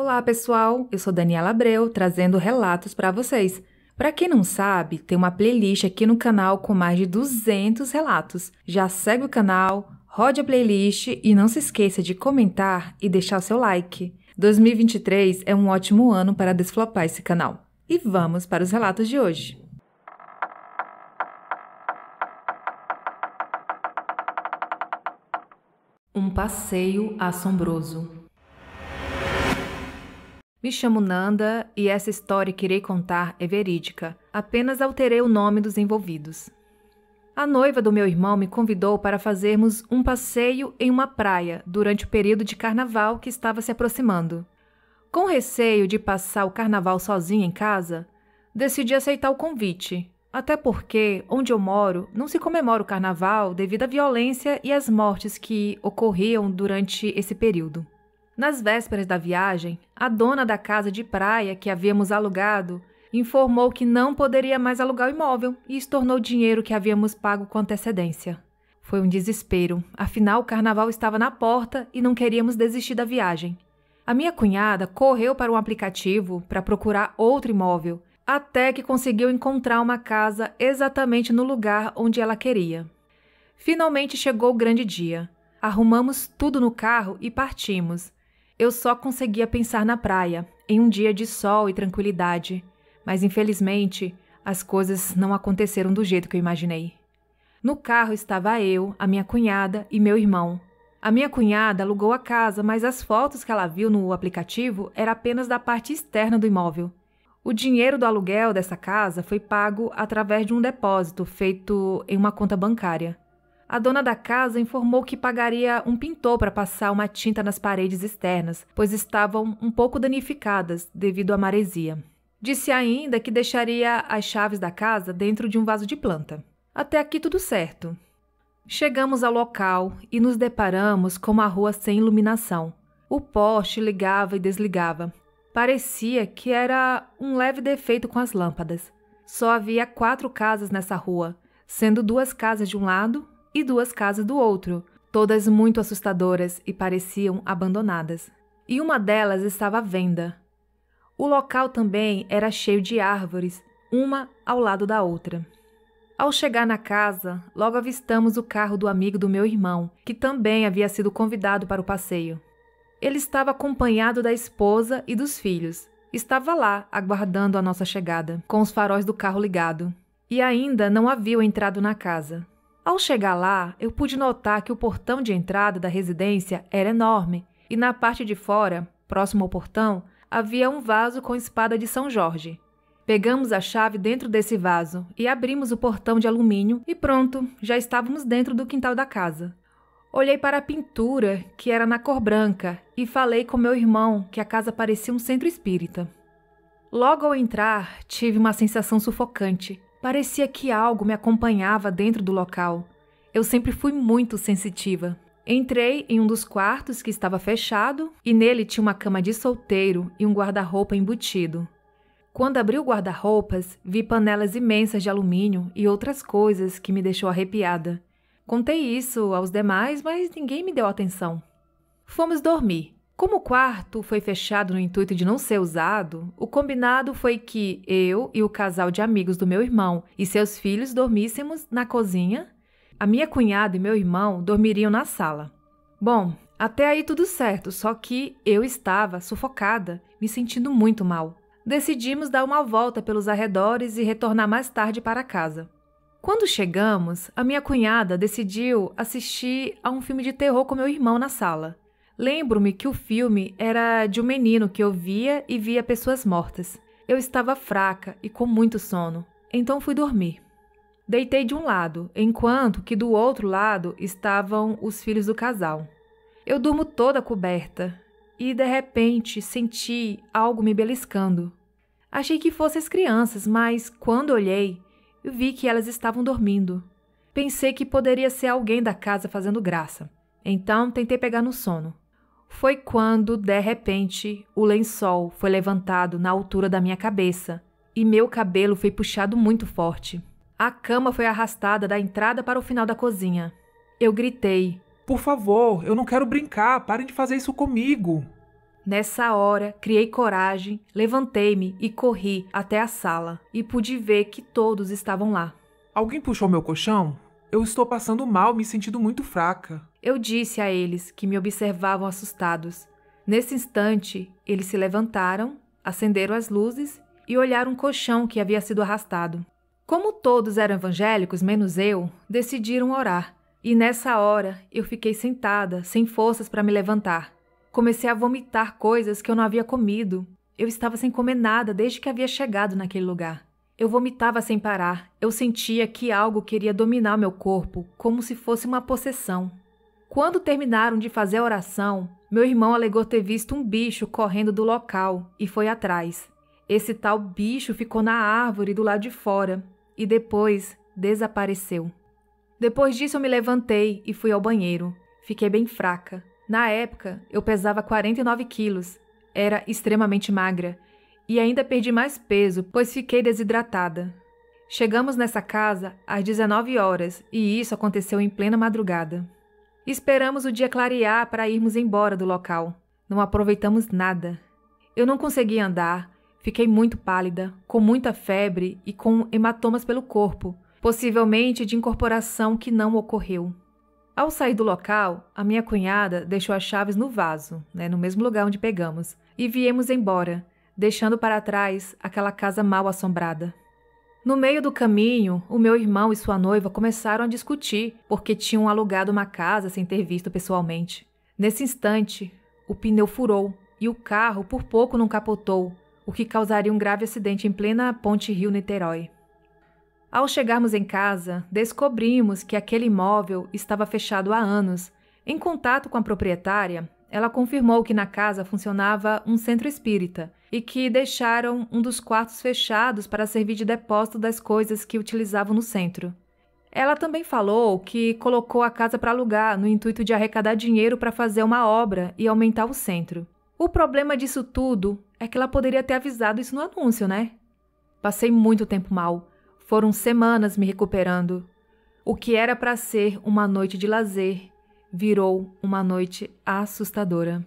Olá, pessoal! Eu sou Daniela Abreu, trazendo relatos para vocês. Para quem não sabe, tem uma playlist aqui no canal com mais de 200 relatos. Já segue o canal, rode a playlist e não se esqueça de comentar e deixar o seu like. 2023 é um ótimo ano para desflopar esse canal. E vamos para os relatos de hoje. Um passeio assombroso. Me chamo Nanda e essa história que irei contar é verídica, apenas alterei o nome dos envolvidos. A noiva do meu irmão me convidou para fazermos um passeio em uma praia durante o período de carnaval que estava se aproximando. Com receio de passar o carnaval sozinha em casa, decidi aceitar o convite, até porque, onde eu moro, não se comemora o carnaval devido à violência e às mortes que ocorriam durante esse período. Nas vésperas da viagem, a dona da casa de praia que havíamos alugado informou que não poderia mais alugar o imóvel e estornou dinheiro que havíamos pago com antecedência. Foi um desespero, afinal o carnaval estava na porta e não queríamos desistir da viagem. A minha cunhada correu para um aplicativo para procurar outro imóvel, até que conseguiu encontrar uma casa exatamente no lugar onde ela queria. Finalmente chegou o grande dia. Arrumamos tudo no carro e partimos eu só conseguia pensar na praia, em um dia de sol e tranquilidade, mas infelizmente as coisas não aconteceram do jeito que eu imaginei. No carro estava eu, a minha cunhada e meu irmão. A minha cunhada alugou a casa, mas as fotos que ela viu no aplicativo eram apenas da parte externa do imóvel. O dinheiro do aluguel dessa casa foi pago através de um depósito feito em uma conta bancária. A dona da casa informou que pagaria um pintor para passar uma tinta nas paredes externas, pois estavam um pouco danificadas devido à maresia. Disse ainda que deixaria as chaves da casa dentro de um vaso de planta. Até aqui tudo certo. Chegamos ao local e nos deparamos com uma rua sem iluminação. O poste ligava e desligava. Parecia que era um leve defeito com as lâmpadas. Só havia quatro casas nessa rua, sendo duas casas de um lado e duas casas do outro, todas muito assustadoras e pareciam abandonadas. E uma delas estava à venda. O local também era cheio de árvores, uma ao lado da outra. Ao chegar na casa, logo avistamos o carro do amigo do meu irmão, que também havia sido convidado para o passeio. Ele estava acompanhado da esposa e dos filhos. Estava lá, aguardando a nossa chegada, com os faróis do carro ligado. E ainda não havia entrado na casa. Ao chegar lá, eu pude notar que o portão de entrada da residência era enorme e na parte de fora, próximo ao portão, havia um vaso com espada de São Jorge. Pegamos a chave dentro desse vaso e abrimos o portão de alumínio e pronto, já estávamos dentro do quintal da casa. Olhei para a pintura, que era na cor branca, e falei com meu irmão que a casa parecia um centro espírita. Logo ao entrar, tive uma sensação sufocante. Parecia que algo me acompanhava dentro do local. Eu sempre fui muito sensitiva. Entrei em um dos quartos que estava fechado e nele tinha uma cama de solteiro e um guarda-roupa embutido. Quando abri o guarda-roupas, vi panelas imensas de alumínio e outras coisas que me deixou arrepiada. Contei isso aos demais, mas ninguém me deu atenção. Fomos dormir. Como o quarto foi fechado no intuito de não ser usado, o combinado foi que eu e o casal de amigos do meu irmão e seus filhos dormíssemos na cozinha, a minha cunhada e meu irmão dormiriam na sala. Bom, até aí tudo certo, só que eu estava sufocada, me sentindo muito mal. Decidimos dar uma volta pelos arredores e retornar mais tarde para casa. Quando chegamos, a minha cunhada decidiu assistir a um filme de terror com meu irmão na sala. Lembro-me que o filme era de um menino que eu via e via pessoas mortas. Eu estava fraca e com muito sono, então fui dormir. Deitei de um lado, enquanto que do outro lado estavam os filhos do casal. Eu durmo toda coberta e de repente senti algo me beliscando. Achei que fossem as crianças, mas quando olhei, vi que elas estavam dormindo. Pensei que poderia ser alguém da casa fazendo graça. Então tentei pegar no sono foi quando, de repente, o lençol foi levantado na altura da minha cabeça e meu cabelo foi puxado muito forte. A cama foi arrastada da entrada para o final da cozinha. Eu gritei: Por favor, eu não quero brincar, parem de fazer isso comigo. Nessa hora, criei coragem, levantei-me e corri até a sala e pude ver que todos estavam lá. Alguém puxou meu colchão? Eu estou passando mal, me sentindo muito fraca. Eu disse a eles que me observavam assustados. Nesse instante, eles se levantaram, acenderam as luzes e olharam um colchão que havia sido arrastado. Como todos eram evangélicos, menos eu, decidiram orar. E nessa hora eu fiquei sentada, sem forças para me levantar. Comecei a vomitar coisas que eu não havia comido. Eu estava sem comer nada desde que havia chegado naquele lugar. Eu vomitava sem parar. Eu sentia que algo queria dominar meu corpo, como se fosse uma possessão. Quando terminaram de fazer a oração, meu irmão alegou ter visto um bicho correndo do local e foi atrás. Esse tal bicho ficou na árvore do lado de fora e depois desapareceu. Depois disso, eu me levantei e fui ao banheiro. Fiquei bem fraca. Na época, eu pesava 49 quilos, era extremamente magra e ainda perdi mais peso, pois fiquei desidratada. Chegamos nessa casa às 19 horas e isso aconteceu em plena madrugada. Esperamos o dia clarear para irmos embora do local. Não aproveitamos nada. Eu não consegui andar, fiquei muito pálida, com muita febre e com hematomas pelo corpo, possivelmente de incorporação que não ocorreu. Ao sair do local, a minha cunhada deixou as chaves no vaso, né, no mesmo lugar onde pegamos, e viemos embora, deixando para trás aquela casa mal assombrada. No meio do caminho, o meu irmão e sua noiva começaram a discutir porque tinham alugado uma casa sem ter visto pessoalmente. Nesse instante, o pneu furou e o carro por pouco não capotou, o que causaria um grave acidente em plena Ponte Rio-Niterói. Ao chegarmos em casa, descobrimos que aquele imóvel estava fechado há anos. Em contato com a proprietária, ela confirmou que na casa funcionava um centro espírita e que deixaram um dos quartos fechados para servir de depósito das coisas que utilizavam no centro. Ela também falou que colocou a casa para alugar no intuito de arrecadar dinheiro para fazer uma obra e aumentar o centro. O problema disso tudo é que ela poderia ter avisado isso no anúncio, né? Passei muito tempo mal. Foram semanas me recuperando. O que era para ser uma noite de lazer virou uma noite assustadora.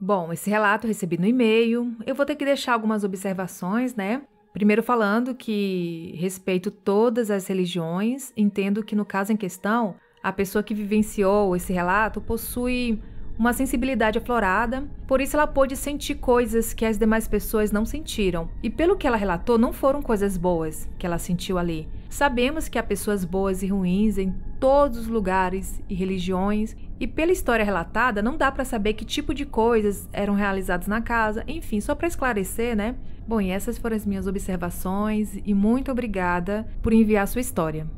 Bom, esse relato recebi no e-mail. Eu vou ter que deixar algumas observações, né? Primeiro, falando que respeito todas as religiões, entendo que no caso em questão, a pessoa que vivenciou esse relato possui uma sensibilidade aflorada, por isso ela pôde sentir coisas que as demais pessoas não sentiram. E pelo que ela relatou, não foram coisas boas que ela sentiu ali. Sabemos que há pessoas boas e ruins em todos os lugares e religiões, e pela história relatada não dá para saber que tipo de coisas eram realizadas na casa, enfim, só para esclarecer, né? Bom, e essas foram as minhas observações e muito obrigada por enviar sua história.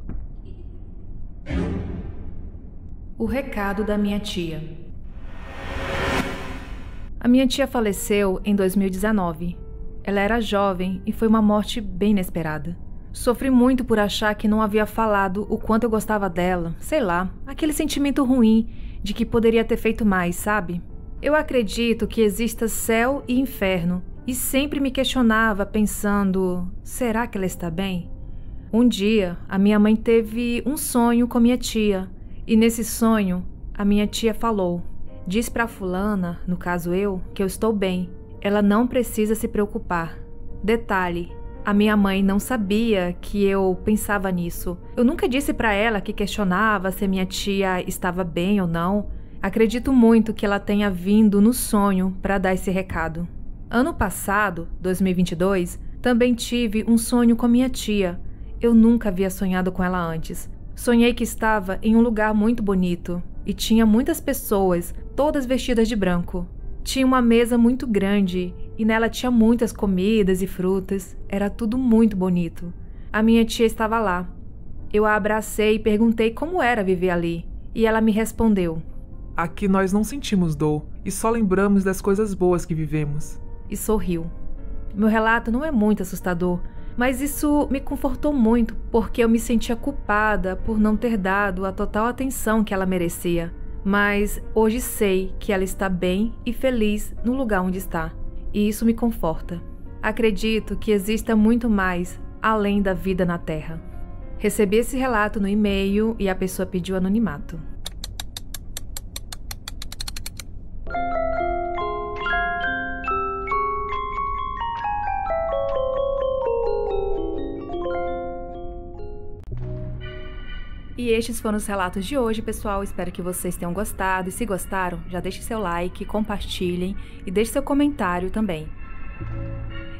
O recado da minha tia. A minha tia faleceu em 2019. Ela era jovem e foi uma morte bem inesperada. Sofri muito por achar que não havia falado o quanto eu gostava dela, sei lá, aquele sentimento ruim de que poderia ter feito mais, sabe? Eu acredito que exista céu e inferno e sempre me questionava pensando: será que ela está bem? Um dia, a minha mãe teve um sonho com minha tia, e nesse sonho, a minha tia falou: Diz para Fulana, no caso eu, que eu estou bem, ela não precisa se preocupar. Detalhe: a minha mãe não sabia que eu pensava nisso. Eu nunca disse para ela que questionava se minha tia estava bem ou não. Acredito muito que ela tenha vindo no sonho para dar esse recado. Ano passado, 2022, também tive um sonho com minha tia. Eu nunca havia sonhado com ela antes. Sonhei que estava em um lugar muito bonito e tinha muitas pessoas, todas vestidas de branco. Tinha uma mesa muito grande e nela tinha muitas comidas e frutas, era tudo muito bonito. A minha tia estava lá. Eu a abracei e perguntei como era viver ali, e ela me respondeu: Aqui nós não sentimos dor e só lembramos das coisas boas que vivemos. E sorriu. Meu relato não é muito assustador, mas isso me confortou muito porque eu me sentia culpada por não ter dado a total atenção que ela merecia. Mas hoje sei que ela está bem e feliz no lugar onde está e isso me conforta. Acredito que exista muito mais além da vida na Terra. Recebi esse relato no e-mail e a pessoa pediu anonimato. E estes foram os relatos de hoje, pessoal. Espero que vocês tenham gostado. E se gostaram, já deixe seu like, compartilhem e deixe seu comentário também.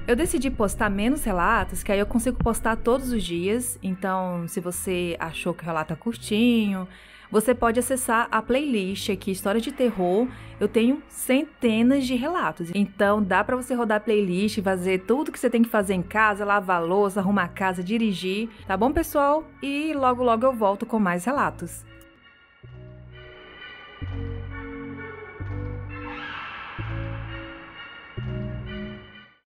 Eu decidi postar menos relatos, que aí eu consigo postar todos os dias. Então, se você achou que o relato é curtinho, você pode acessar a playlist aqui História de Terror. Eu tenho centenas de relatos. Então dá para você rodar a playlist, fazer tudo que você tem que fazer em casa, lavar louça, arrumar a casa, dirigir, tá bom, pessoal? E logo logo eu volto com mais relatos.